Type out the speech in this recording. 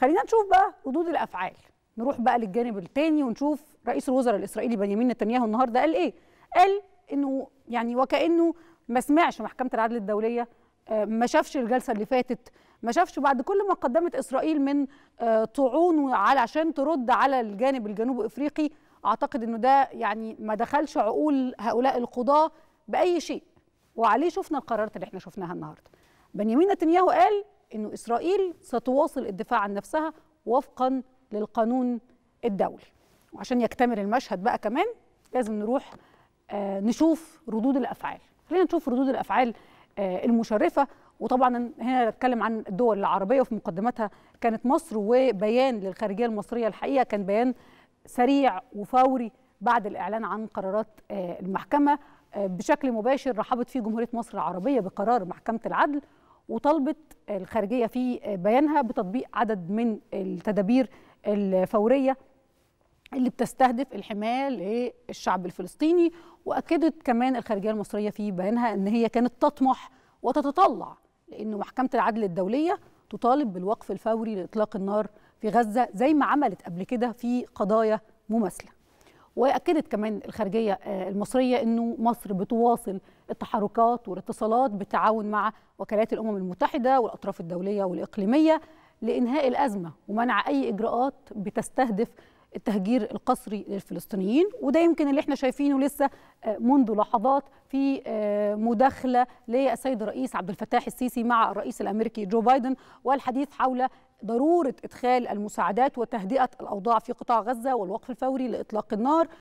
خلينا نشوف بقى ردود الافعال نروح بقى للجانب الثاني ونشوف رئيس الوزراء الاسرائيلي بنيامين نتنياهو النهارده قال ايه قال انه يعني وكانه ما سمعش محكمه العدل الدوليه آه، ما شافش الجلسه اللي فاتت ما شافش بعد كل ما قدمت اسرائيل من آه، طعون على عشان ترد على الجانب الجنوب افريقي اعتقد انه ده يعني ما دخلش عقول هؤلاء القضاه باي شيء وعليه شفنا القرارات اللي احنا شفناها النهارده بنيامين نتنياهو قال أنه إسرائيل ستواصل الدفاع عن نفسها وفقا للقانون الدولي وعشان يكتمل المشهد بقى كمان لازم نروح آه، نشوف ردود الأفعال خلينا نشوف ردود الأفعال آه، المشرفة وطبعا هنا نتكلم عن الدول العربية وفي مقدمتها كانت مصر وبيان للخارجية المصرية الحقيقة كان بيان سريع وفوري بعد الإعلان عن قرارات آه، المحكمة بشكل مباشر رحبت فيه جمهورية مصر العربية بقرار محكمة العدل وطالبت الخارجيه في بيانها بتطبيق عدد من التدابير الفوريه اللي بتستهدف الحمايه للشعب الفلسطيني واكدت كمان الخارجيه المصريه في بيانها ان هي كانت تطمح وتتطلع لان محكمه العدل الدوليه تطالب بالوقف الفوري لاطلاق النار في غزه زي ما عملت قبل كده في قضايا مماثله واكدت كمان الخارجيه آه، المصريه انه مصر بتواصل التحركات والاتصالات بالتعاون مع وكالات الامم المتحده والاطراف الدوليه والاقليميه لانهاء الازمه ومنع اي اجراءات بتستهدف التهجير القسري للفلسطينيين وده يمكن اللي احنا شايفينه لسه آه، منذ لحظات في آه، مداخله للسيد الرئيس عبد الفتاح السيسي مع الرئيس الامريكي جو بايدن والحديث حول ضروره ادخال المساعدات وتهدئه الاوضاع في قطاع غزه والوقف الفوري لاطلاق النار